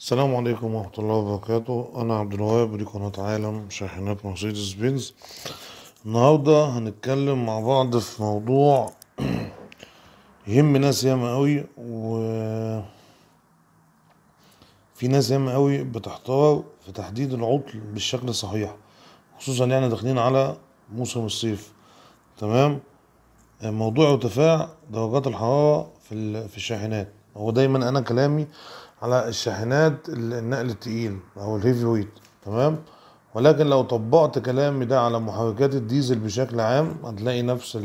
السلام عليكم ورحمة الله وبركاته أنا عبد الوهاب ودي قناة عالم شاحنات مرسيدس بنز النهاردة هنتكلم مع بعض في موضوع يهم ناس ياما قوي و في ناس ياما قوي بتحتار في تحديد العطل بالشكل الصحيح خصوصا يعني داخلين على موسم الصيف تمام موضوع ارتفاع درجات الحرارة في الشاحنات هو دايما انا كلامي على الشاحنات النقل التقيل او الهيفي ويت تمام ولكن لو طبقت كلامي ده على محركات الديزل بشكل عام هتلاقي نفس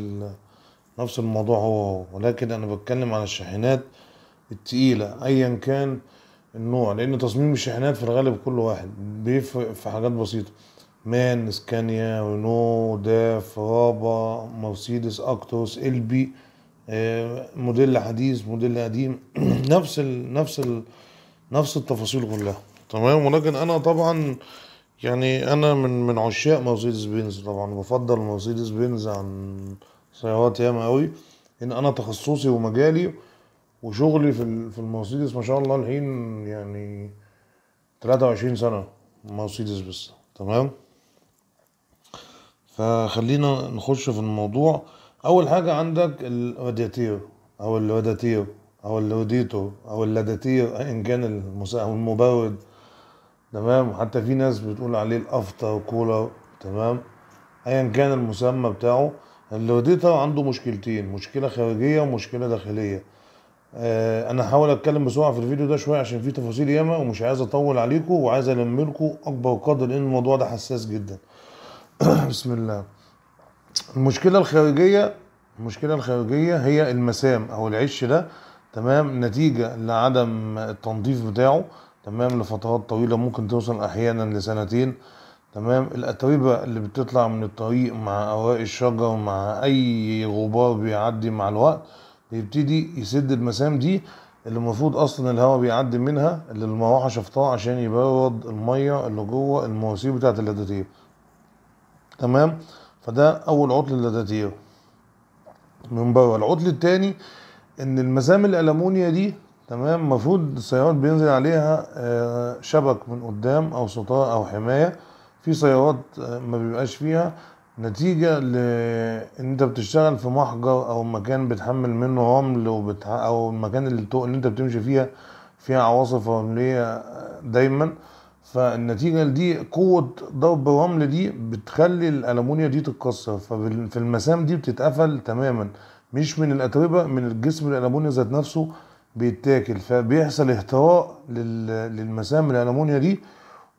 نفس الموضوع هو هو ولكن انا بتكلم على الشاحنات التقيلة ايا كان النوع لان تصميم الشاحنات في الغالب كل واحد بيفرق في حاجات بسيطة مان سكانيا رينو داف رابا مرسيدس اكتوس البي آه، موديل حديث موديل قديم نفس ال نفس ال نفس التفاصيل كلها تمام ولكن انا طبعا يعني انا من من عشاق مرسيدس بنز طبعا بفضل مرسيدس بنز عن سيارات ياما قوي ان انا تخصصي ومجالي وشغلي في في المرسيدس ما شاء الله الحين يعني 23 سنه مرسيدس بس تمام فخلينا نخش في الموضوع اول حاجه عندك الرادياتير او الرادياتير او اللوديتو او اللاداتيو ان كان او المبود تمام حتى في ناس بتقول عليه الافطى وكولا تمام ايا كان المسمى بتاعه اللوديتو عنده مشكلتين مشكله خارجيه ومشكله داخليه آه انا هحاول اتكلم بسرعه في الفيديو ده شويه عشان فيه تفاصيل ياما ومش عايز اطول عليكم وعايز الم اكبر قدر لان الموضوع ده حساس جدا بسم الله المشكله الخارجيه المشكله الخارجيه هي المسام او العش ده تمام نتيجة لعدم التنظيف بتاعه تمام لفترات طويلة ممكن توصل أحيانا لسنتين تمام الأتربة اللي بتطلع من الطريق مع أوراق الشجر مع أي غبار بيعدي مع الوقت بيبتدي يسد المسام دي اللي المفروض أصلا الهواء بيعدي منها اللي المروحة شفتها عشان يبرد المية اللي جوه المواسير بتاعة اللاداتير تمام فده أول عطل اللاداتير من بره العطل التاني ان المزام الالمونيا دي تمام المفروض السيارات بينزل عليها آه، شبك من قدام او سطاء او حمايه في سيارات آه، ما بيبقاش فيها نتيجة لإن أنت بتشتغل في محجر أو مكان بتحمل منه رمل أو المكان اللي, اللي أنت بتمشي فيها فيها عواصف رملية آه، دايما فالنتيجة دي قوة ضرب الرمل دي بتخلي الألمونيا دي تتكسر ففي المسام دي بتتقفل تماما مش من الاتربه من الجسم الألمونيا ذات نفسه بيتاكل فبيحصل احتواء للمسام الألمونيا دي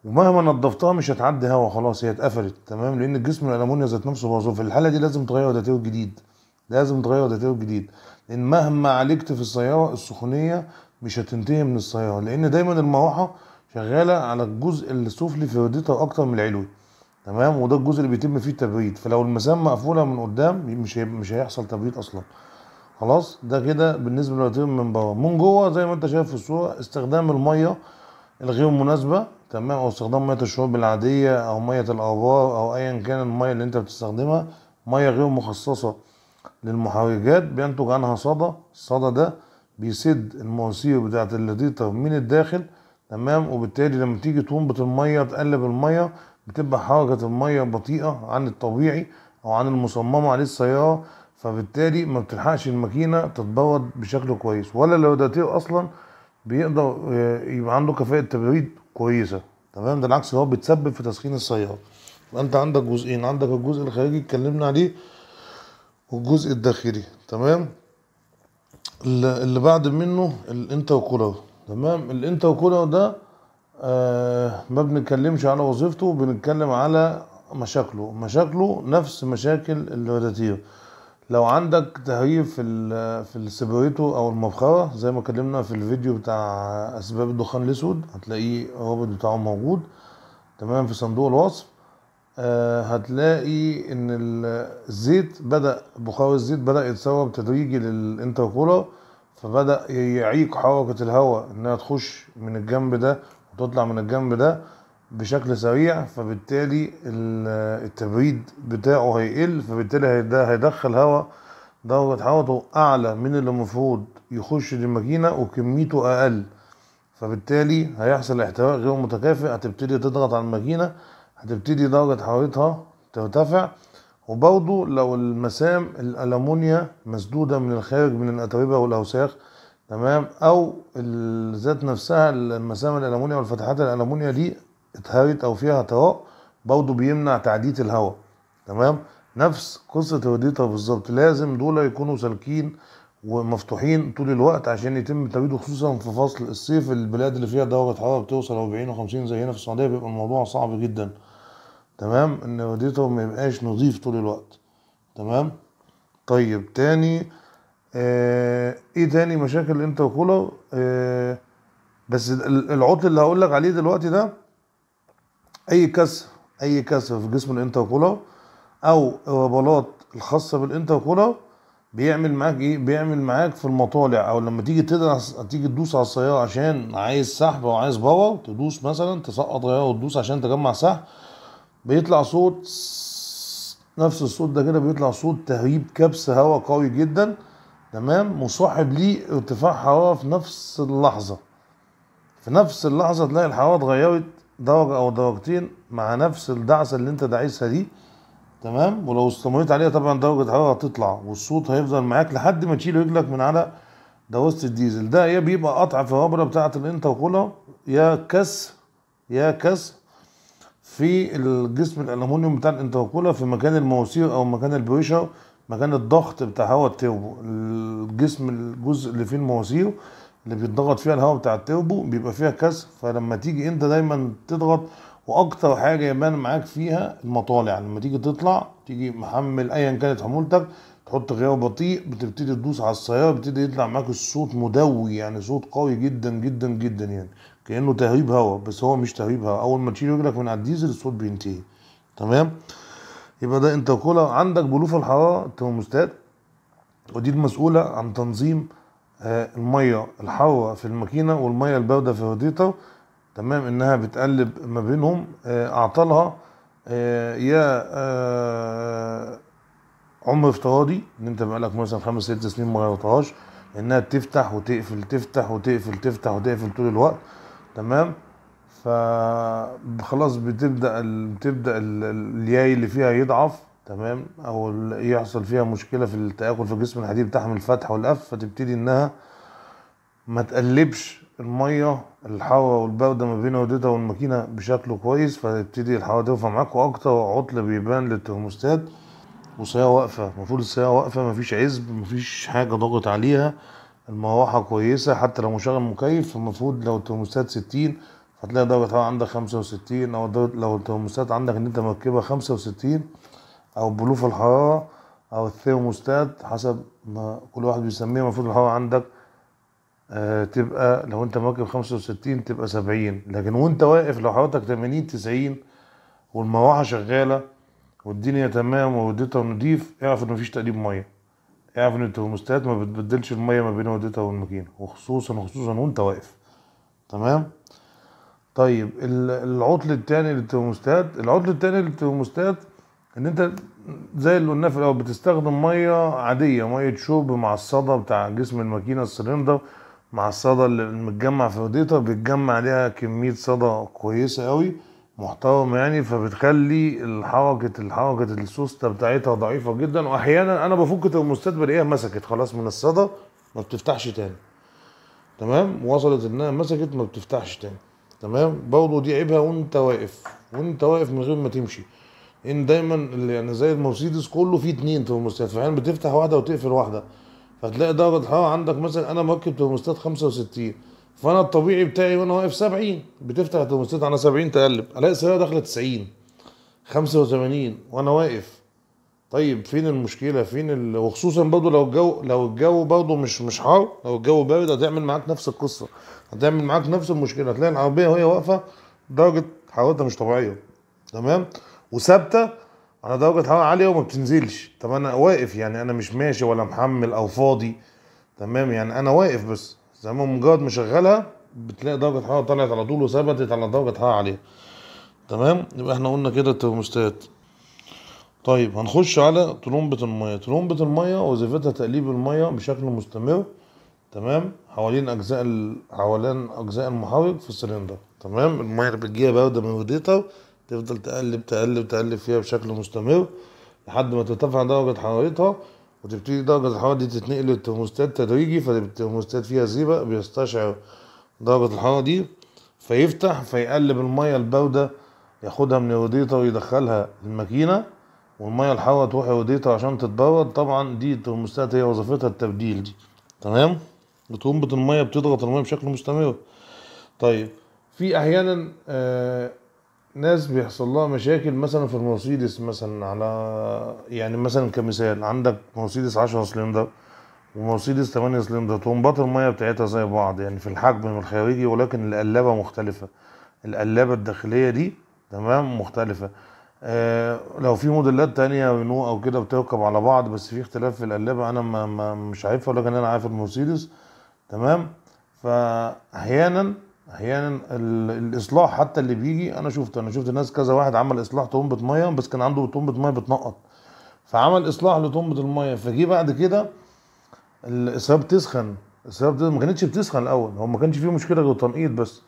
ومهما نظفتها مش هتعدي هوا خلاص هي اتقفلت تمام لان الجسم الألمونيا ذات نفسه باظ في الحاله دي لازم تغير داتير جديد لازم تغير داتير جديد لان مهما عالجت في السياره السخونيه مش هتنتهي من السياره لان دايما المروحه شغاله على الجزء السفلي في وردتها اكتر من العلوي تمام وده الجزء اللي بيتم فيه التبريد فلو المسام مقفوله من قدام مش مش هيحصل تبريد اصلا خلاص ده كده بالنسبه للرطوبه من بره من جوه زي ما انت شايف في الصوره استخدام الميه الغير مناسبه تمام او استخدام ميه الشرب العاديه او ميه الابار او ايا كان الميه اللي انت بتستخدمها ميه غير مخصصه للمحركات بينتج عنها صدى الصدى ده بيسد المواسير بتاعه اللتيتر من الداخل تمام وبالتالي لما تيجي تنبت الميه تقلب الميه بتبقى حركة المية بطيئة عن الطبيعي او عن المصممة عليه السيارة فبالتالي ما بتلحقش الماكينة تتبرد بشكل كويس ولا لو الرادياتير اصلا بيقدر آه، يبقى عنده كفاءة تبريد كويسة تمام ده العكس هو بتسبب في تسخين السيارة فانت عندك جزئين عندك الجزء الخارجي اتكلمنا عليه والجزء الداخلي تمام اللي بعد منه الانتر كولر تمام الانتر كولر ده آه، ما بنتكلمش على وظيفته بنتكلم على مشاكله مشاكله نفس مشاكل الوداتير لو عندك تهيب في في السبريتو او المبخره زي ما اتكلمنا في الفيديو بتاع اسباب الدخان الاسود هتلاقيه الرابط بتاعه موجود تمام في صندوق الوصف آه هتلاقي ان الزيت بدا بخار الزيت بدا يتسرب تدريجي للانتركولر فبدا يعيق حركه الهواء انها تخش من الجنب ده تطلع من الجنب ده بشكل سريع فبالتالي التبريد بتاعه هيقل فبالتالي ده هيدخل هواء درجة حرارته أعلى من اللي المفروض يخش للماكينة وكميته أقل فبالتالي هيحصل احتراق غير متكافئ هتبتدي تضغط على الماكينة هتبتدي درجة حرارتها ترتفع وبرضه لو المسام الألمونيا مسدودة من الخارج من الأتربة والأوساخ تمام او الذات نفسها المسام الالمونيا والفتحات الالمونيا دي اتهرت او فيها طواء برضه بيمنع تعدية الهواء تمام نفس قصة الراديتر بالظبط لازم دول يكونوا سالكين ومفتوحين طول الوقت عشان يتم تبريده خصوصا في فصل الصيف البلاد اللي فيها درجة حرارة بتوصل 40 و50 زي هنا في السعودية بيبقى الموضوع صعب جدا تمام ان الراديتر ما يبقاش نظيف طول الوقت تمام طيب تاني آه، ايه تاني مشاكل وكولر آه بس العطل اللي هقول لك عليه دلوقتي ده اي كسر اي كسر في جسم الانتر كولر او الربلات الخاصه بالانتر كولر بيعمل معاك ايه بيعمل معاك في المطالع او لما تيجي تدرس تيجي تدوس على السياره عشان عايز سحب او عايز باور تدوس مثلا تسقط غيار وتدوس عشان تجمع سحب بيطلع صوت نفس الصوت ده كده بيطلع صوت تهريب كبس هواء قوي جدا تمام مصاحب ليه ارتفاع حرارة في نفس اللحظة في نفس اللحظة تلاقي الحرارة اتغيرت درجة أو درجتين مع نفس الدعسة اللي أنت داعسها دي تمام ولو استمريت عليها طبعا درجة الحرارة هتطلع والصوت هيفضل معاك لحد ما تشيل رجلك من على دواسة الديزل ده يا بيبقى قطع في الرابره بتاعة الانتركولر يا كس يا كسر في الجسم الالومنيوم بتاع الانتركولر في مكان المواسير او مكان البريشر مكان الضغط بتاع هواء التوبو الجسم الجزء اللي فيه المواسير اللي بيتضغط فيها الهواء بتاع التوبو بيبقى فيها كسر فلما تيجي انت دايما تضغط واكتر حاجه يبان معاك فيها المطالع لما تيجي تطلع تيجي محمل ايا كانت حمولتك تحط غيار بطيء بتبتدي تدوس على السياره بتبتدي يطلع معاك الصوت مدوي يعني صوت قوي جدا جدا جدا يعني كانه تهريب هواء بس هو مش تهريب هواء اول ما تشيل رجلك من على الديزل الصوت بينتهي تمام يبقى ده انت كولا عندك بلوف الحراره الترموستات ودي المسؤوله عن تنظيم آه، الميه الحاره في الماكينه والميه البارده في الراديتر تمام انها بتقلب ما بينهم آه، اعطالها آه، يا عمر افتراضي ان انت بقالك مثلا خمس ست سنين ما غيرتهاش انها تفتح وتقفل تفتح وتقفل تفتح وتقفل طول الوقت تمام فخلاص بتبدا بتبدا الياي اللي فيها يضعف تمام او يحصل فيها مشكله في التاكل في الجسم الحديد بتاعها من الفتح والقف فتبتدي انها ما تقلبش الميه الحواء والبوده ما بين اوضتها والماكينه بشكل كويس فتبتدي الحواء تقف معاك واكتر عطل بيبان للترموستات والسيارة واقفة المفروض السيارة واقفة مفيش عزب مفيش حاجة ضغط عليها المروحة كويسة حتى لو مشغل مكيف المفروض لو الترموستات 60 هتلاقي درجة الحرارة عندك خمسة وستين أو لو الترموستات عندك إن أنت مركبها خمسة وستين أو بلوف الحرارة أو الثيرموستات حسب ما كل واحد بيسميه المفروض الحرارة عندك آه، تبقى لو أنت مركب خمسة وستين تبقى سبعين لكن وأنت واقف لو حرارتك تمانين تسعين والمروحة شغالة والدنيا تمام ووديتها نضيف اعرف إن مفيش تقليب مية اعرف إن الترموستات ما بتبدلش المية ما بين وديتها والماكينة وخصوصا خصوصا وأنت واقف تمام طيب العطل التاني للترموستات العطل التاني للترموستات ان انت زي اللي قلناه في الاول بتستخدم ميه عاديه ميه شوب مع الصدى بتاع جسم الماكينه السلندر مع الصدى اللي متجمع في الغطيطه بيتجمع عليها كميه صدى كويسه قوي محترم يعني فبتخلي الحركه حركه السوسته بتاعتها ضعيفه جدا واحيانا انا بفك الترموستات بلاقيها مسكت خلاص من الصدى ما بتفتحش تاني تمام وصلت انها مسكت ما بتفتحش تاني تمام برضه دي عيبها وانت واقف وانت واقف من غير ما تمشي ان دايما يعني زي المرسيدس كله فيه اتنين ترموستات فاحيانا بتفتح واحده وتقفل واحده فتلاقي درجه الحراره عندك مثلا انا مركب ترموستات 65 فانا الطبيعي بتاعي وانا واقف 70 بتفتح الترموستات على 70 تقلب الاقي السياره داخله 90 85 وانا واقف طيب فين المشكله فين ال... وخصوصا برضه لو الجو لو الجو برضه مش مش حار لو الجو بارد هتعمل معاك نفس القصه هتعمل معاك نفس المشكله هتلاقي العربيه وهي واقفه درجه حرارتها مش طبيعيه تمام وثابته على درجه حراره عاليه وما بتنزلش طب انا واقف يعني انا مش ماشي ولا محمل او فاضي تمام يعني انا واقف بس زي ما مجرد مشغلها بتلاقي درجه حراره طلعت على طول وثبتت على درجه حراره عاليه تمام يبقى احنا قلنا كده الترموستات طيب هنخش على طلمبة المية طلمبة المية وظيفتها تقليب المية بشكل مستمر تمام حوالين اجزاء حوالين اجزاء المحرك في السلندر تمام الميه اللي بتجيها بارده من وديتها تفضل تقلب تقلب تقلب فيها بشكل مستمر لحد ما ترتفع درجه حرارتها وتبتدي درجه الحراره دي تتنقل للترموستات تدريجي فالترموستات فيها زيبة بيستشعر درجه الحراره دي فيفتح فيقلب الميه البارده ياخدها من الراديتر ويدخلها الماكينه والميه الحاره تروح الراديتر عشان تتبرد طبعا دي الترموستات هي وظيفتها التبديل دي تمام بتنبض الميه بتضغط الميه بشكل مستمر طيب في احيانا آه ناس بيحصل لها مشاكل مثلا في المرسيدس مثلا على يعني مثلا كمثال عندك مرسيدس 10 سلندر ومرسيدس 8 سلندر طنبات الميه بتاعتها زي بعض يعني في الحجم الخارجي ولكن القلابه مختلفه القلابه الداخليه دي تمام مختلفه آه لو في موديلات تانية بنو او كده بتركب على بعض بس في اختلاف في القلابه انا ما, ما مش عارفها ولكن انا عارف المرسيدس تمام فاحيانا احيانا الاصلاح حتى اللي بيجي انا شفت انا شفت ناس كذا واحد عمل اصلاح طنبه ميه بس كان عنده طنبه ميه بتنقط فعمل اصلاح لطنبه الميه فجي بعد كده الاصابة بتسخن الاصابة ما كانتش بتسخن الاول هو ما كانش فيه مشكله غير تنقيط بس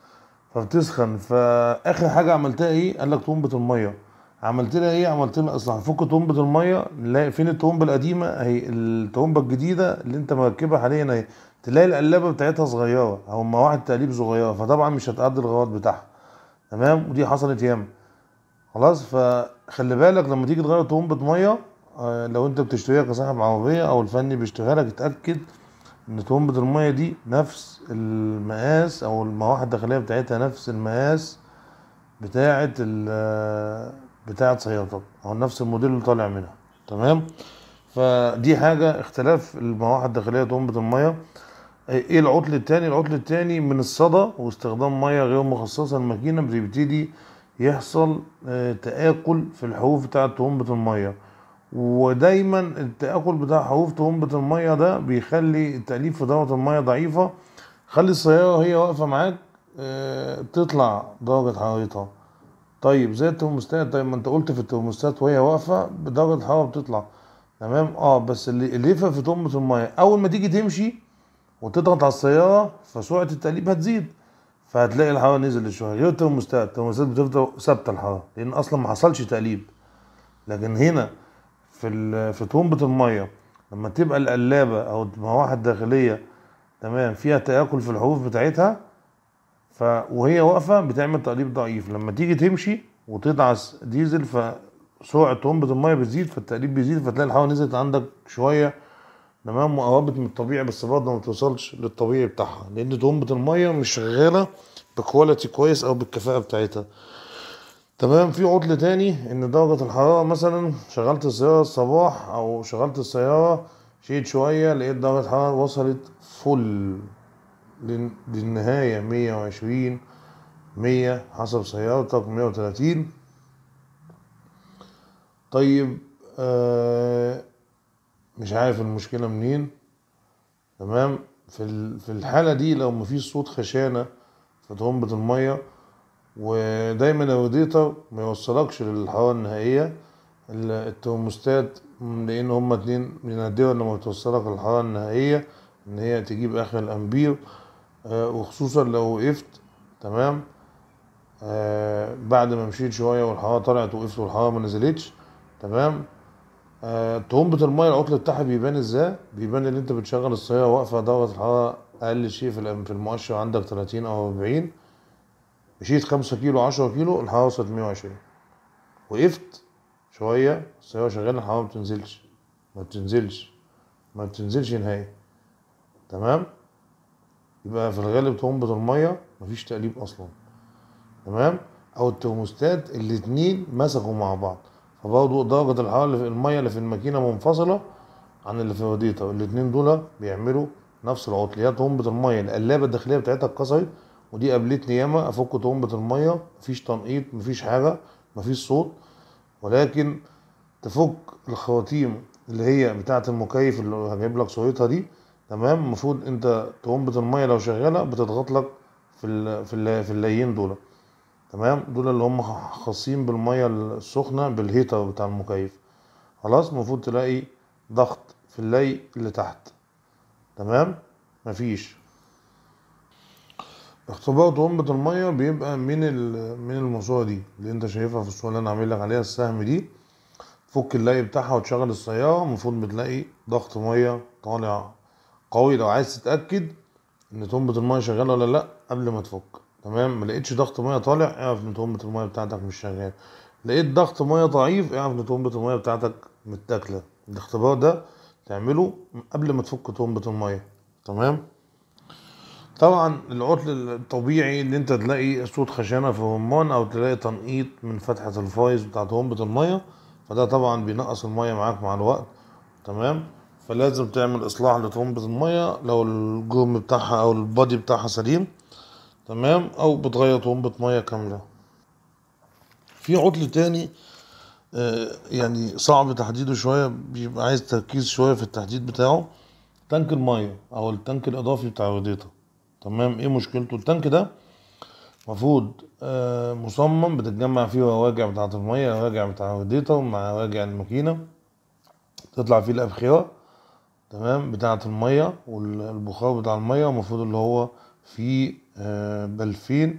فبتسخن فاخر حاجه عملتها ايه قال لك طنبه الميه عملت لها ايه عملت لها اصلاح فك طنبه الميه نلاقي فين الطنبه القديمه اهي الطنبه الجديده اللي انت مركبها حاليا اهي تلاقي القلابه بتاعتها صغيره او اما التقليب صغيره فطبعا مش هتقضي الغرض بتاعها تمام ودي حصلت ياما خلاص فخلي بالك لما تيجي تغير طنبة ميه آه، لو انت بتشتريها كصاحب عربيه او الفني بيشتريها لك اتاكد ان طنبة الميه دي نفس المقاس او المروحه الداخليه بتاعتها نفس المقاس بتاعه بتاعه سيارتك او نفس الموديل اللي طالع منها تمام فدي حاجه اختلاف المروحه الداخليه طنبة المياه ايه العطل التاني العطل التاني من الصدى واستخدام ميه غير مخصصه الماكينه بيبتدي يحصل آه، تآكل في الحروف بتاعة تومبه المية ودايما التآكل بتاع حروف تومبه المية ده بيخلي التأليف في دورة المية ضعيفة خلي السيارة هي واقفة معاك آه، تطلع درجة حرارتها طيب زي الترموستات طيب ما انت قلت في الترموستات وهي واقفة بدرجة الحرارة بتطلع تمام اه بس اللي يفرق في تومبه المية أول ما تيجي تمشي وتضغط على السيارة فسرعة التقليب هتزيد فهتلاقي الحرارة نزل شوية هي الترموستات بتفضل ثابتة الحرارة لأن أصلا ما حصلش تقليب لكن هنا في في طرمبة المية لما تبقى القلابة أو المراوح الداخلية تمام فيها تآكل في الحروف بتاعتها ف وهي واقفة بتعمل تقليب ضعيف لما تيجي تمشي وتدعس ديزل فسرعة طرمبة المية بتزيد فالتقليب بيزيد فتلاقي الحرارة نزلت عندك شوية تمام وقربت من الطبيعي بس برضه ما توصلش للطبيعي بتاعها لان طنبة الميه مش شغاله بكواليتي كويس او بالكفاءه بتاعتها تمام في عطل تاني ان درجة الحرارة مثلا شغلت السيارة الصباح او شغلت السيارة شيت شوية لقيت درجة الحرارة وصلت فل للنهاية مية وعشرين مية حسب سيارتك مية طيب آه مش عارف المشكلة منين تمام في في الحالة دي لو مفيش صوت خشانة في طرمبة المية ودايما الراديتر ما يوصلكش للحرارة النهائية الترموستات لان هما اتنين نادرا لما بتوصلك الحرارة النهائية ان هي تجيب اخر الامبير آه، وخصوصا لو وقفت تمام آه، بعد ما مشيت شوية والحرارة طلعت وقفت والحرارة ما نزلتش تمام آه، تهمبة المية العطل بتاعها بيبان ازاي؟ بيبان ان انت بتشغل الصينية واقفة دوت الحرارة اقل شيء في في المؤشر عندك 30 او 40 مشيت 5 كيلو 10 كيلو الحرارة وصلت 120 وقفت شوية الصينية شغالة الحرارة ما بتنزلش ما بتنزلش ما بتنزلش نهائي تمام؟ يبقى في الغالب تهمبة المية مفيش تقليب اصلا تمام؟ او الترموستات الاتنين مسكوا مع بعض فبرضه درجة الحرارة اللي في المية اللي في الماكينة منفصلة عن اللي في الراديتر الاتنين دول بيعملوا نفس العطل هي طرمبة المية القلابة الداخلية بتاعتها اتكسرت ودي قابلتني ياما افك طرمبة المية مفيش تنقيط مفيش حاجة مفيش صوت ولكن تفك الخواتيم اللي هي بتاعة المكيف اللي هجيب لك صورتها دي تمام المفروض انت طرمبة المية لو شغالة بتضغط لك في اللايين في, دول تمام دول اللي هم خاصين بالميه السخنه بالهيتر بتاع المكيف خلاص المفروض تلاقي ضغط في اللي اللي تحت تمام مفيش اختبار ومبة المية بيبقى من من الماسوره دي اللي انت شايفها في الصورة اللي انا عامل لك عليها السهم دي تفك اللاي بتاعها وتشغل السيارة المفروض بتلاقي ضغط مية طالع قوي لو عايز تتأكد ان تنبت المية شغالة ولا لأ قبل ما تفك تمام ما لقيتش ضغط ميه طالع اعرف ان طومبه الميه بتاعتك مش شغاله لقيت ضغط ميه ضعيف اعرف ان طومبه الميه بتاعتك متاكله الاختبار ده تعمله قبل ما تفك طومبه الميه تمام طبعا العطل الطبيعي ان انت تلاقي صوت خشنه في الرمان او تلاقي تنقيط من فتحه الفايز بتاعه طومبه الميه فده طبعا بينقص الميه معاك مع الوقت تمام فلازم تعمل اصلاح لطومبه الميه لو الجرم بتاعها او البادي بتاعها سليم تمام او بتغيطهم بميه كامله في عطل تاني آه، يعني صعب تحديده شويه بيبقى عايز تركيز شويه في التحديد بتاعه تانك الميه او التانك الاضافي بتاع وديتا تمام ايه مشكلته التانك ده المفروض آه، مصمم بتتجمع فيه الرواجع بتاعه الميه الرواجع بتاع وديتا مع رواجع الماكينه تطلع فيه الابخره تمام بتاعه الميه والبخار بتاع الميه المفروض اللي هو فيه آه، بلفين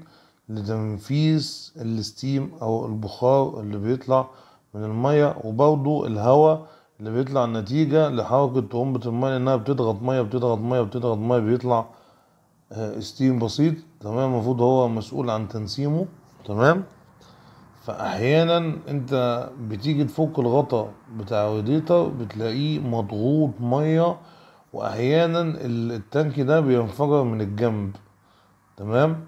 لتنفيذ الستيم او البخار اللي بيطلع من المية وبرضو الهواء اللي بيطلع نتيجة لحركة طرمبة المية انها بتضغط مية بتضغط مية بتضغط مية بيطلع آه، ستيم بسيط تمام المفروض هو مسؤول عن تنسيمه تمام فاحيانا انت بتيجي تفك الغطا بتاع الريديتر بتلاقيه مضغوط ميه واحيانا التانك ده بينفجر من الجنب تمام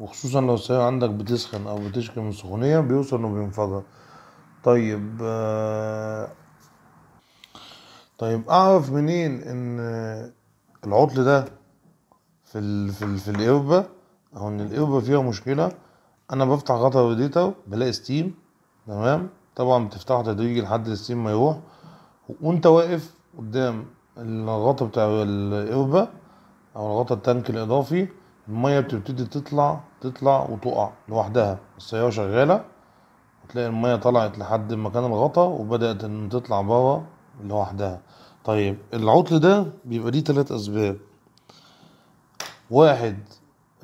وخصوصا لو السيارة عندك بتسخن او بتشكي من سخونية بيوصل انه بينفجر طيب آه، طيب اعرف منين ان العطل ده في الـ في الـ في القربة او ان القربة فيها مشكلة انا بفتح غطا راديتر بلاقي ستيم تمام طبعا بتفتحه تدريجي لحد الستيم ما يروح وانت واقف قدام الغطا بتاع القربة او الغطا التانك الاضافي المية بتبتدي تطلع تطلع وتقع لوحدها السيارة شغالة وتلاقي المية طلعت لحد مكان الغطا وبدأت ان تطلع بره لوحدها طيب العطل ده بيبقى ليه تلات اسباب واحد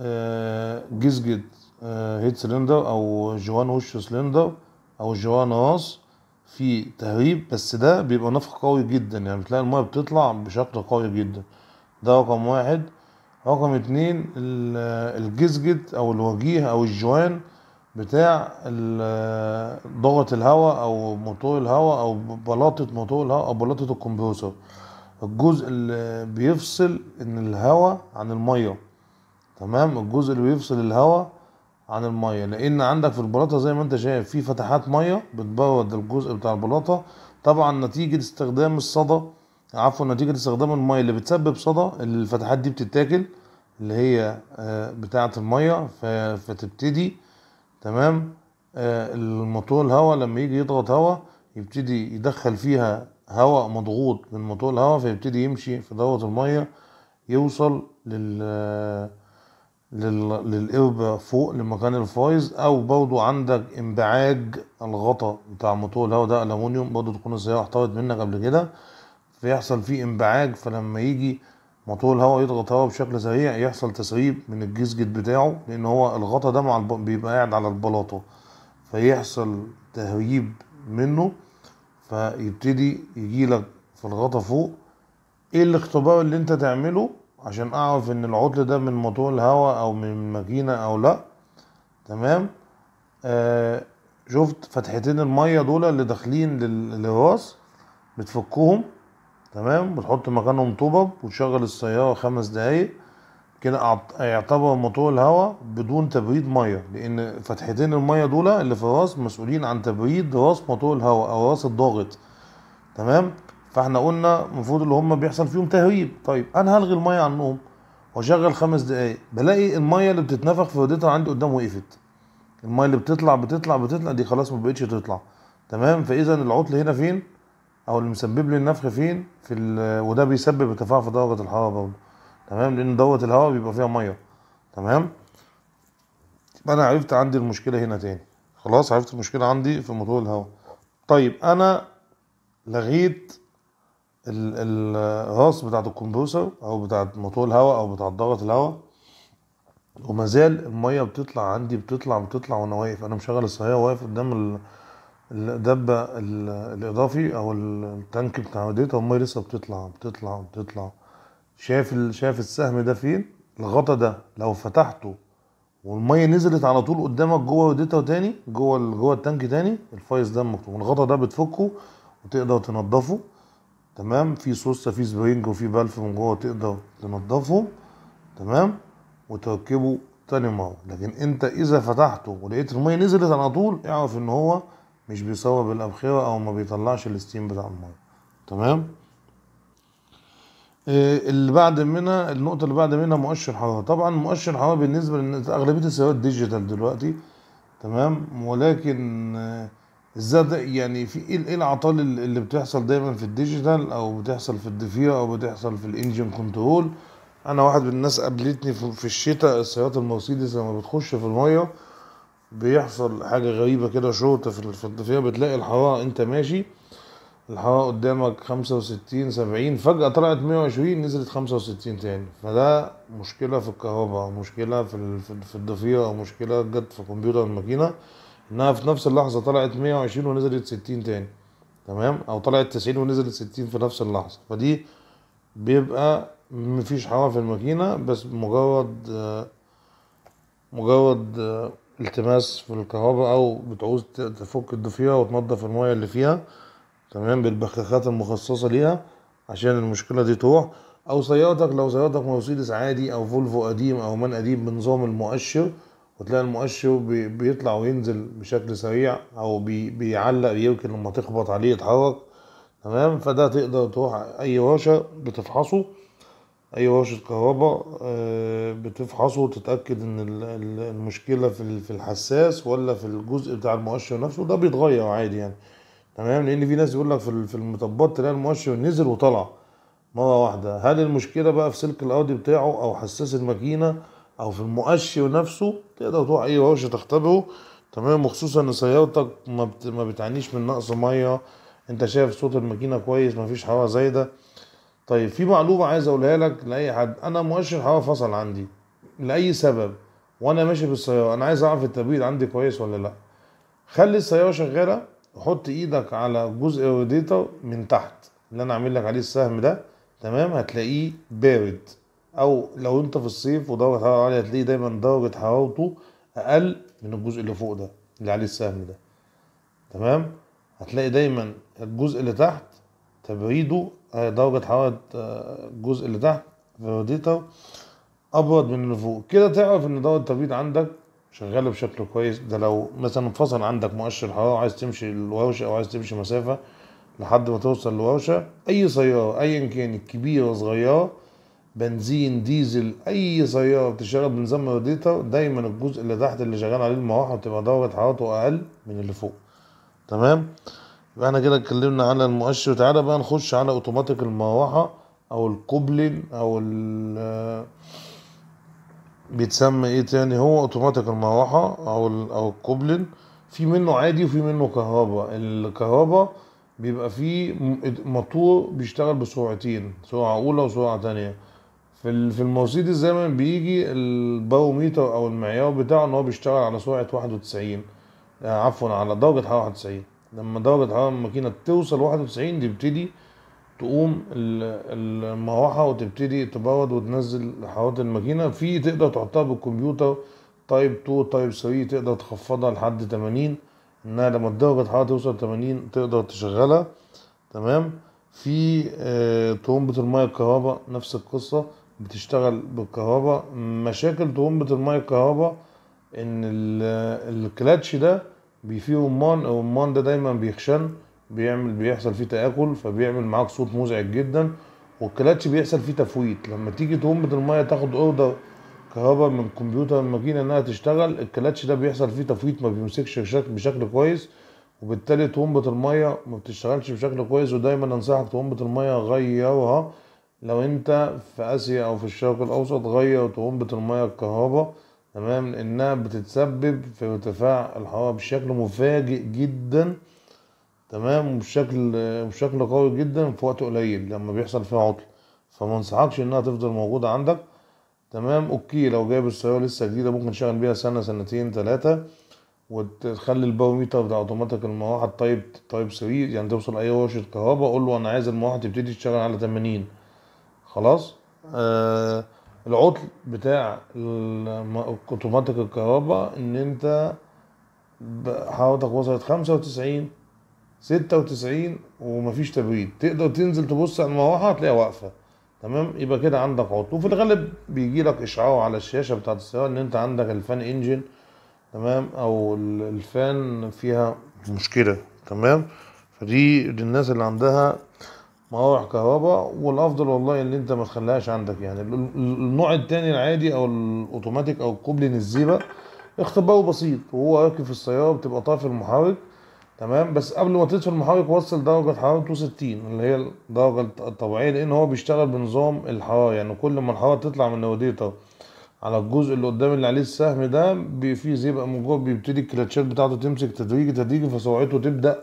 آه، جزجت آه، هيد سلندر او جوان وش سلندر او جوان راس في تهريب بس ده بيبقى نفخ قوي جدا يعني بتلاقي المية بتطلع بشكل قوي جدا ده رقم واحد رقم اتنين الجزجد او الوجيه او الجوان بتاع ضغط الهواء او موتور الهواء او بلاطة موتور الهواء او بلاطة الكمبيوتر الجزء اللي بيفصل ان الهواء عن المية تمام الجزء اللي بيفصل الهواء عن المية لان عندك في البلاطة زي ما انت شايف في فتحات مية بتبرد الجزء بتاع البلاطة طبعا نتيجة استخدام الصدى عفوا نتيجة استخدام المية اللي بتسبب صدى اللي الفتحات دي بتتاكل اللي هي آه، بتاعة المية فتبتدي تمام آه، الموتور الهواء لما يجي يضغط هواء يبتدي يدخل فيها هواء مضغوط من موتور الهواء فيبتدي يمشي في دوره المية يوصل لل للقربة فوق لمكان الفايز او برضو عندك انبعاج الغطاء بتاع مطول الهواء ده الومنيوم برضو تكون السيارة احترقت منك قبل كده فيحصل فيه انبعاج فلما يجي موتور الهواء يضغط هواء بشكل سريع يحصل تسريب من الجزجت بتاعه لان هو الغطا ده مع الب... بيبقى قاعد على البلاطه فيحصل تهريب منه فيبتدي يجيلك في الغطا فوق ايه الاختبار اللي انت تعمله عشان اعرف ان العطل ده من موتور الهواء او من الماكينه او لا تمام آه شفت فتحتين الميه دول اللي داخلين للراس بتفكهم تمام وتحط مكانهم طوبب وتشغل السيارة خمس دقايق كده يعتبر موتور الهواء بدون تبريد ميه لان فتحتين الميه دول اللي في الراس مسؤولين عن تبريد راس موتور الهواء او راس الضاغط تمام فاحنا قلنا المفروض اللي هم بيحصل فيهم تهريب طيب انا هلغي الميه عنهم واشغل خمس دقايق بلاقي الميه اللي بتتنفخ في ردتها عندي قدام وقفت الميه اللي بتطلع بتطلع بتطلع دي خلاص ما بقتش تطلع تمام فاذا العطل هنا فين او اللي مسبب لي النفخ فين في وده بيسبب ارتفاع في درجه الحراره برضه تمام لان دوره الهواء بيبقى فيها ميه تمام انا عرفت عندي المشكله هنا تاني خلاص عرفت المشكله عندي في موتور الهواء طيب انا لغيت الراس بتاعت الكمبيوتر او بتاعت موتور الهواء او بتاعت ضغط الهواء ومازال الميه بتطلع عندي بتطلع بتطلع وانا واقف انا مشغل الصهيه واقف قدام الدبة الإضافي أو التانك بتاع وديته المية لسه بتطلع بتطلع بتطلع شايف شايف السهم ده فين الغطا ده لو فتحته والمية نزلت على طول قدامك جوه وديتا تاني جوه جوه التانك تاني الفايز ده مكتوب الغطا ده بتفكه وتقدر تنضفه تمام في سوسه في سبرينج وفي بلف من جوه تقدر تنضفه تمام وتركبه تاني مرة لكن انت اذا فتحته ولقيت المية نزلت على طول اعرف ان هو مش بيصوب الأبخرة أو ما بيطلعش الستيم بتاع المية تمام إيه، اللي بعد منها النقطة اللي بعد منها مؤشر حرارة طبعا مؤشر حرارة بالنسبة لأغلبية السيارات ديجيتال دلوقتي تمام ولكن ازاي آه، يعني في ايه, إيه الاعطال اللي بتحصل دايما في الديجيتال او بتحصل في الضفيره او بتحصل في الانجن كنترول انا واحد من الناس قابلتني في الشتاء سيارات المرسيدس لما بتخش في الميه بيحصل حاجه غريبه كده شوطه في الضفيره بتلاقي الحراره انت ماشي الحراره قدامك 65 70 فجاه طلعت 120 نزلت 65 تاني فده مشكله في الكهرباء مشكله في في الضفيره مشكله جت في كمبيوتر الماكينه انها في نفس اللحظه طلعت 120 ونزلت 60 تاني تمام او طلعت 90 ونزلت 60 في نفس اللحظه فدي بيبقى مفيش حراره في الماكينه بس مجرد مجرد التماس في الكهرباء او بتعوز تفك الضفيره وتنضف المايه اللي فيها تمام بالبخاخات المخصصه ليها عشان المشكله دي تروح او سيارتك لو سيارتك مرسيدس عادي او فولفو قديم او من قديم بنظام المؤشر وتلاقي المؤشر بيطلع وينزل بشكل سريع او بيعلق يمكن لما تخبط عليه يتحرك تمام فده تقدر تروح اي ورشه بتفحصه اي ورشه كهرباء آه، بتفحصه وتتاكد ان المشكله في الحساس ولا في الجزء بتاع المؤشر نفسه ده بيتغير عادي يعني تمام لان في ناس يقول لك في المطبات تلاقي المؤشر نزل وطلع مره واحده هل المشكله بقى في سلك الارضي بتاعه او حساس الماكينه او في المؤشر نفسه تقدر تروح اي ورشه تختبره تمام وخصوصا ان سيارتك ما بتعانيش من نقص ميه انت شايف صوت الماكينه كويس مفيش حراره زايده طيب في معلومة عايز أقولها لك لأي حد أنا مؤشر هواء فصل عندي لأي سبب وأنا ماشي بالسيارة أنا عايز أعرف التبريد عندي كويس ولا لأ خلي السيارة شغالة وحط إيدك على جزء الراديتر من تحت اللي أنا عامل لك عليه السهم ده تمام هتلاقيه بارد أو لو أنت في الصيف ودرجة حرارة عالية هتلاقيه دايما درجة حرارته أقل من الجزء اللي فوق ده اللي عليه السهم ده تمام هتلاقي دايما الجزء اللي تحت تبريده آه، درجة حرارة آه، الجزء اللي تحت الراديتر أبرد من اللي فوق كده تعرف إن درجة التبريد عندك شغالة بشكل كويس ده لو مثلا انفصل عندك مؤشر حرارة وعايز تمشي الورشة أو عايز تمشي مسافة لحد ما توصل لورشة أي سيارة أيا كانت كبيرة صغيرة بنزين ديزل أي سيارة بتشتغل بنظام الراديتر دايما الجزء اللي تحت اللي شغال عليه المراحل بتبقى درجة حرارته أقل من اللي فوق تمام يبقى احنا كده اتكلمنا على المؤشر تعالى بقى نخش على اوتوماتيك المروحه او الكوبلين او ال بيتسمى ايه تاني هو اوتوماتيك المروحه او ال او الكوبلين في منه عادي وفي منه كهرباء الكهرباء بيبقى فيه موتور بيشتغل بسرعتين سرعه اولى وسرعه تانية في في المرسيدس ما بيجي الباروميتر او المعيار بتاعه ان هو بيشتغل على سرعه 91 آه، عفوا على درجه حراره 91 لما درجة حرارة الماكينة توصل 91 تبتدي تقوم المروحة وتبتدي تبرد وتنزل حرارة الماكينة في تقدر تحطها بالكمبيوتر تايب 2 تايب 3 تقدر تخفضها لحد 80 انها لما درجة الحرارة توصل 80 تقدر تشغلها تمام في طرمبة آه، المية الكهرباء نفس القصة بتشتغل بالكهرباء مشاكل طرمبة المية الكهرباء ان الكلاتش ده في رمان او الرمان ده دايما بيخشن بيعمل بيحصل فيه تاكل فبيعمل معاك صوت مزعج جدا والكلاتش بيحصل فيه تفويت لما تيجي تهمة المية تاخد اوردر كهرباء من كمبيوتر الماكينة انها تشتغل الكلاتش ده بيحصل فيه تفويت ما بيمسكش بشكل كويس وبالتالي طومبه المية ما بتشتغلش بشكل كويس ودايما انصحك طومبه المية غيرها لو انت في اسيا او في الشرق الاوسط غير طومبه المية الكهرباء تمام لانها بتتسبب في ارتفاع الحراره بشكل مفاجئ جدا تمام وبشكل بشكل قوي جدا في وقت قليل لما بيحصل فيها عطل فما انصحكش انها تفضل موجوده عندك تمام اوكي لو جايب السياره لسه جديده ممكن تشغل بيها سنه سنتين ثلاثه وتخلي ميتر بتاع اوتوماتيك المروحه طيب تايب 3 يعني توصل اي ورشه كهرباء اقول له انا عايز المروحه تبتدي تشتغل على 80 خلاص آه العطل بتاع اوتوماتيك الكهرباء ان انت حرارتك وصلت خمسة وتسعين ستة وتسعين ومفيش تبريد تقدر تنزل تبص على المروحة هتلاقيها واقفة تمام يبقى كده عندك عطل وفي الغالب بيجي لك اشعار على الشاشة بتاعت السيارة ان انت عندك الفان انجن تمام او الفان فيها مشكلة تمام فدي للناس اللي عندها مراوح كهرباء والافضل والله ان انت ما تخليهاش عندك يعني النوع التاني العادي او الاوتوماتيك او الكوبلي الزيبه اختباره بسيط وهو راكب في السياره بتبقى طافي المحرك تمام بس قبل ما تطفي المحرك وصل درجه حرارته 60 اللي هي الدرجه الطبيعيه لان هو بيشتغل بنظام الحراره يعني كل ما الحراره تطلع من الراديتر على الجزء اللي قدام اللي عليه السهم ده فيه زيبق من جوه بيبتدي الكلاتشات بتاعته تمسك تدريجي تدريجي فسرعته تبدا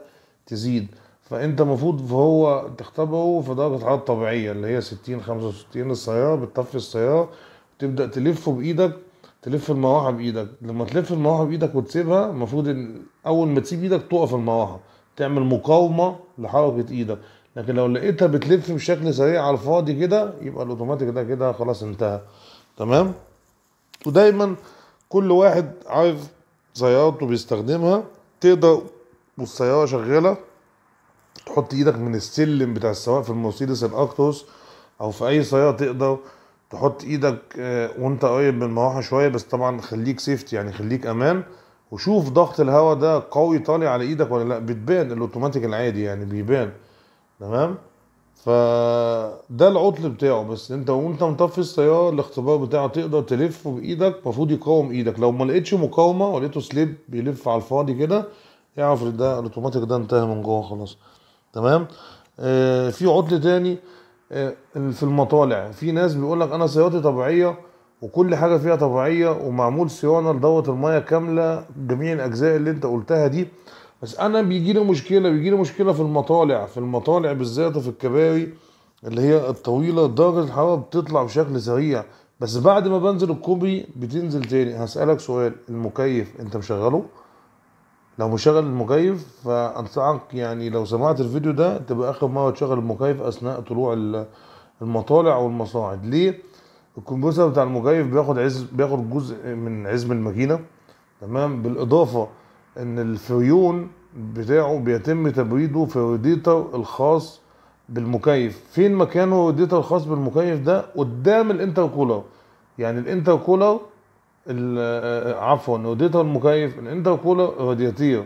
تزيد فانت المفروض هو تختبره في درجه حراره طبيعيه اللي هي 60 65 السياره بتطفي السياره وتبدا تلفه بايدك تلف المروحه بايدك لما تلف المروحه بايدك وتسيبها المفروض ان اول ما تسيب ايدك تقف المروحه تعمل مقاومه لحركه ايدك لكن لو لقيتها بتلف بشكل سريع على الفاضي كده يبقى الاوتوماتيك ده كده خلاص انتهى تمام ودايما كل واحد عارف سيارته بيستخدمها تقدر والسياره شغاله تحط ايدك من السلم بتاع السواق في المرسيدس الاكتوس او في اي سياره تقدر تحط ايدك آه، وانت قريب من المروحه شويه بس طبعا خليك سيفتي يعني خليك امان وشوف ضغط الهواء ده قوي طالع على ايدك ولا لا بتبان الاوتوماتيك العادي يعني بيبان تمام فده العطل بتاعه بس انت وانت مطفي السياره الاختبار بتاعه تقدر تلف بايدك المفروض يقاوم ايدك لو ما لقيتش مقاومه ولقيته سليب بيلف على الفاضي كده اعرف ده الاوتوماتيك ده انتهى من جوه خلاص تمام آه، في عطل تاني آه، في المطالع في ناس بيقول لك انا سيارتي طبيعيه وكل حاجه فيها طبيعيه ومعمول صيانه لدوره الميه كامله جميع الاجزاء اللي انت قلتها دي بس انا بيجي لي مشكله بيجي لي مشكله في المطالع في المطالع بالذات في الكباري اللي هي الطويله درجه الحراره بتطلع بشكل سريع بس بعد ما بنزل الكوبري بتنزل تاني هسالك سؤال المكيف انت مشغله لو مشغل المكيف فانصحك يعني لو سمعت الفيديو ده تبقى اخر مره تشغل المكيف اثناء طلوع المطالع والمصاعد ليه الكمبيوتر بتاع المكيف بياخد عز بياخد جزء من عزم الماكينه تمام بالاضافه ان الفريون بتاعه بيتم تبريده في الراديتر الخاص بالمكيف فين مكانه الراديتر الخاص بالمكيف ده قدام الانتركولر يعني الانتركولر آه، عفوا وديتها المكيف الانتركولر الرادياتير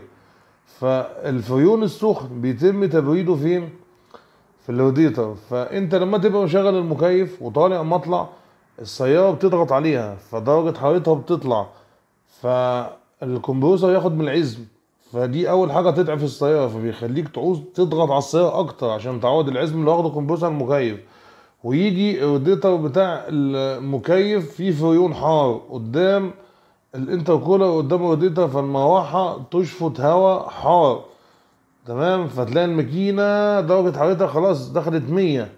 فالفريون السخن بيتم تبريده فين؟ في الراديتر فانت لما تبقى مشغل المكيف وطالع مطلع السياره بتضغط عليها فدرجه حرارتها بتطلع فالكمبيوتر ياخد من العزم فدي اول حاجه تضعف السياره فبيخليك تعوز تضغط على السياره اكتر عشان تعوض العزم اللي واخده الكمبيوتر المكيف ويجي الداتا بتاع المكيف فيه فيون حار قدام الانتركولر قدام الداتا فالمروحه تشفط هواء حار تمام فتلاقي الماكينه درجه حرارتها خلاص دخلت مية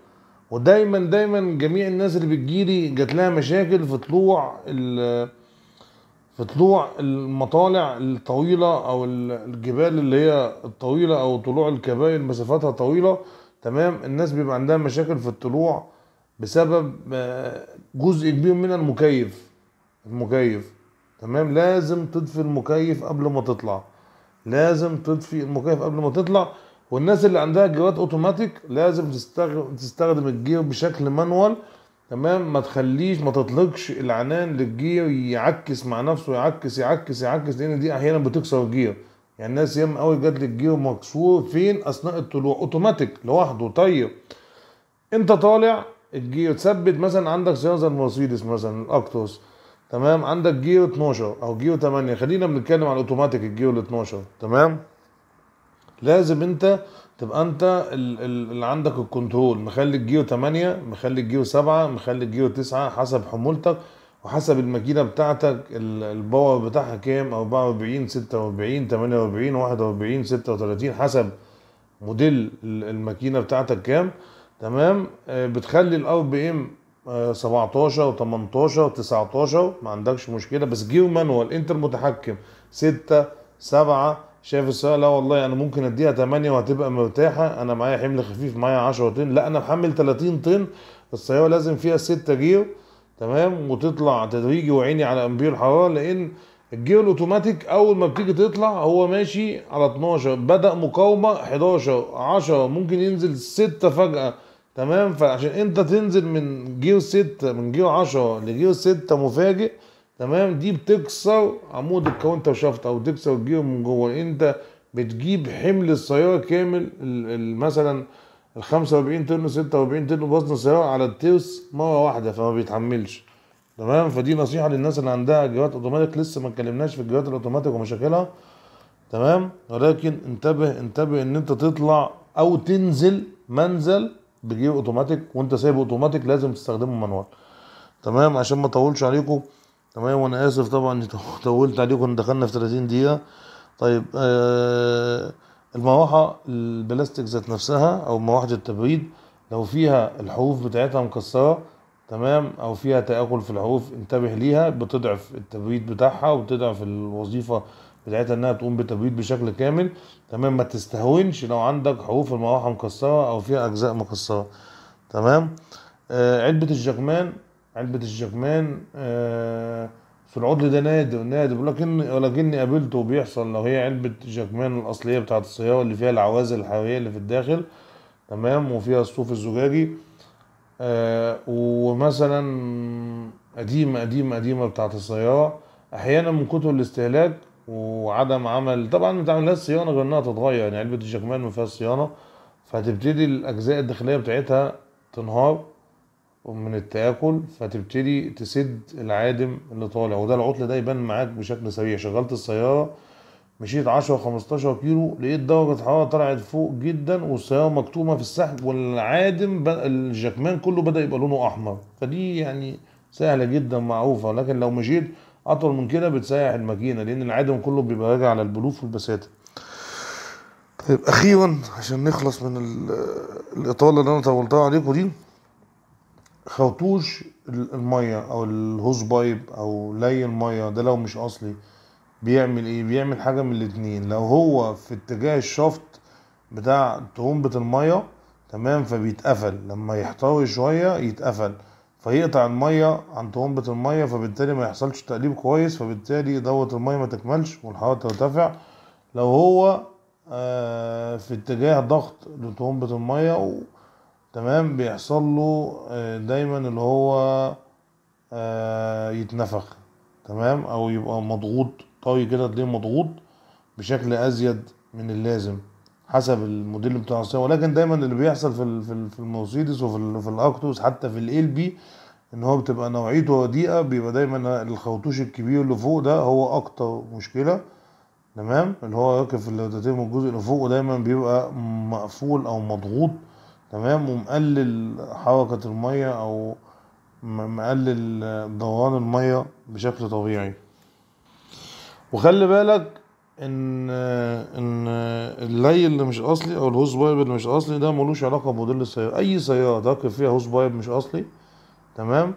ودايما دايما جميع الناس اللي بتجيلي جات لها مشاكل في طلوع في طلوع المطالع الطويله او الجبال اللي هي الطويله او طلوع الكباين مسافاتها طويله تمام الناس بيبقى عندها مشاكل في الطلوع بسبب آه، جزء كبير من المكيف المكيف تمام لازم تطفي المكيف قبل ما تطلع لازم تطفي المكيف قبل ما تطلع والناس اللي عندها جيرات اوتوماتيك لازم تستخدم الجير بشكل مانوال تمام ما تخليش ما تطلقش العنان للجير يعكس مع نفسه يعكس يعكس يعكس لان دي احيانا بتكسر الجير يعني الناس ياما قوي جات لي الجير مكسور فين اثناء الطلوع اوتوماتيك لوحده طيب انت طالع الجير تثبت مثلا عندك سيارة زي المرسيدس مثلا الاكتوس تمام عندك جير 12 او جير 8 خلينا بنتكلم على الاوتوماتيك الجير ال 12 تمام لازم انت تبقى انت اللي عندك الكنترول مخلي الجير 8 مخلي الجير 7 مخلي الجير 9 حسب حمولتك وحسب الماكينه بتاعتك الباور بتاعها كام 44 46 48 41 36 حسب موديل الماكينه بتاعتك كام تمام آه، بتخلي الار بي ام 17 و18 و19 ما عندكش مشكله بس جير مانوال انت المتحكم 6 7 شايف السؤال لا والله انا ممكن اديها 8 وهتبقى مرتاحه انا معايا حمل خفيف معايا 10 طن لا انا محمل 30 طن السياره لازم فيها 6 جير تمام وتطلع تدريجي وعيني على امبير الحراره لان الجير الاوتوماتيك اول ما بتيجي تطلع هو ماشي على 12 بدا مقاومه 11 10 ممكن ينزل 6 فجاه تمام فعشان انت تنزل من جيو 6 من جيو 10 لجيو 6 مفاجئ تمام دي بتكسر عمود الكاونتر شافت او تكسر الجيو من جوه انت بتجيب حمل السياره كامل مثلا ال 45 طن 46 طن وزن السياره على الترس مره واحده فما بيتحملش تمام فدي نصيحه للناس اللي عندها جوات اوتوماتيك لسه ما اتكلمناش في الجوات الاوتوماتيك ومشاكلها تمام ولكن انتبه انتبه ان انت تطلع او تنزل منزل بتجيب اوتوماتيك وانت سايب اوتوماتيك لازم تستخدمه مانوال تمام عشان ما اطولش عليكم تمام وانا اسف طبعا اني طولت عليكم دخلنا في 30 دقيقه طيب آه المروحه البلاستيك ذات نفسها او مروحه التبريد لو فيها الحروف بتاعتها مكسره تمام او فيها تاكل في الحروف انتبه ليها بتضعف التبريد بتاعها وبتضعف الوظيفه بتاعتها انها تقوم بتبييض بشكل كامل تمام ما تستهونش لو عندك حروف المروحه مكسره او فيها اجزاء مكسره تمام آه علبه الجكمان علبه الجكمان آه في العضل ده نادر نادر ولكن ولكني قابلته وبيحصل لو هي علبه جاكمان الاصليه بتاعه الصياغه اللي فيها العوازل الحيويه اللي في الداخل تمام وفيها الصوف الزجاجي آه ومثلا قديمه قديمه قديمه بتاعه السياره احيانا من كتر الاستهلاك وعدم عمل طبعا ما تعملهاش صيانه غير انها تتغير يعني علبه الجكمان ما فيهاش صيانه فهتبتدي الاجزاء الداخليه بتاعتها تنهار من التاكل فتبتدي تسد العادم اللي طالع وده العطل ده يبان معاك بشكل سريع شغلت السياره مشيت 10 15 كيلو لقيت درجه حراره طلعت فوق جدا والسياره مكتومه في السحب والعادم الجكمان كله بدا يبقى لونه احمر فدي يعني سهله جدا معروفه لكن لو مشيت اطول من كده بتسيح الماكينه لان العدم كله بيبقى راجع على البلوف والبساتين طيب اخيرا عشان نخلص من الاطاله اللي انا طولتها عليكم دي خرطوش الميه او الهوز بايب او لي الميه ده لو مش اصلي بيعمل ايه بيعمل حاجه من الاتنين لو هو في اتجاه الشفط بتاع طرمبه الميه تمام فبيتقفل لما يحتوي شويه يتقفل فيقطع المية عند طومبه المية فبالتالي ما يحصلش تقليب كويس فبالتالي دوت المية ما تكملش والحرارة ترتفع لو هو آه، في اتجاه ضغط لطومبه المية تمام بيحصل له آه، دايما اللي هو آه، يتنفخ تمام او يبقى مضغوط طوي كده تلاقيه مضغوط بشكل ازيد من اللازم حسب الموديل بتاع الصيانه ولكن دايما اللي بيحصل في في المرسيدس وفي في الاكتوس حتى في ال بي ان هو بتبقى نوعيته وديئه بيبقى دايما الخوتوش الكبير اللي فوق ده هو اكتر مشكله تمام اللي هو راكب في الهداتين والجزء اللي فوق دايما بيبقى مقفول او مضغوط تمام ومقلل حركه الميه او مقلل دوران الميه بشكل طبيعي وخلي بالك ان ان اللي اللي مش اصلي او الهوس بايب اللي مش اصلي ده ملوش علاقه بموديل السياره اي سياره تركب فيها هوس بايب مش اصلي تمام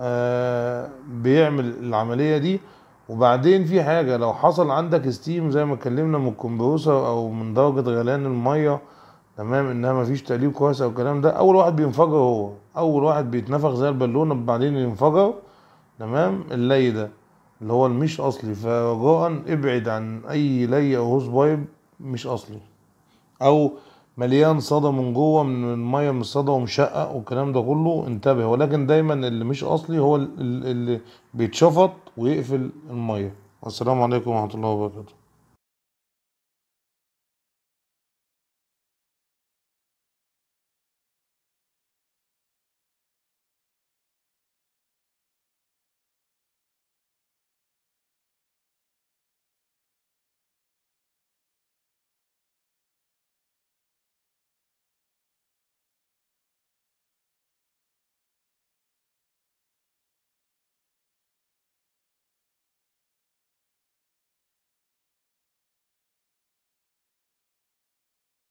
آه بيعمل العمليه دي وبعدين في حاجه لو حصل عندك ستيم زي ما اتكلمنا من الكمبيوتر او من درجه غليان الميه تمام انها مفيش تقليب كويس او الكلام ده اول واحد بينفجر هو اول واحد بيتنفخ زي البالونه بعدين ينفجر تمام اللي ده اللي هو مش اصلي فرجاء ابعد عن اي لي او هوس بايب مش اصلي او مليان صدى من جوه من الميه من الصدى ومشقق والكلام ده كله انتبه ولكن دايما اللي مش اصلي هو اللي بيتشفط ويقفل الميه والسلام عليكم ورحمه الله وبركاته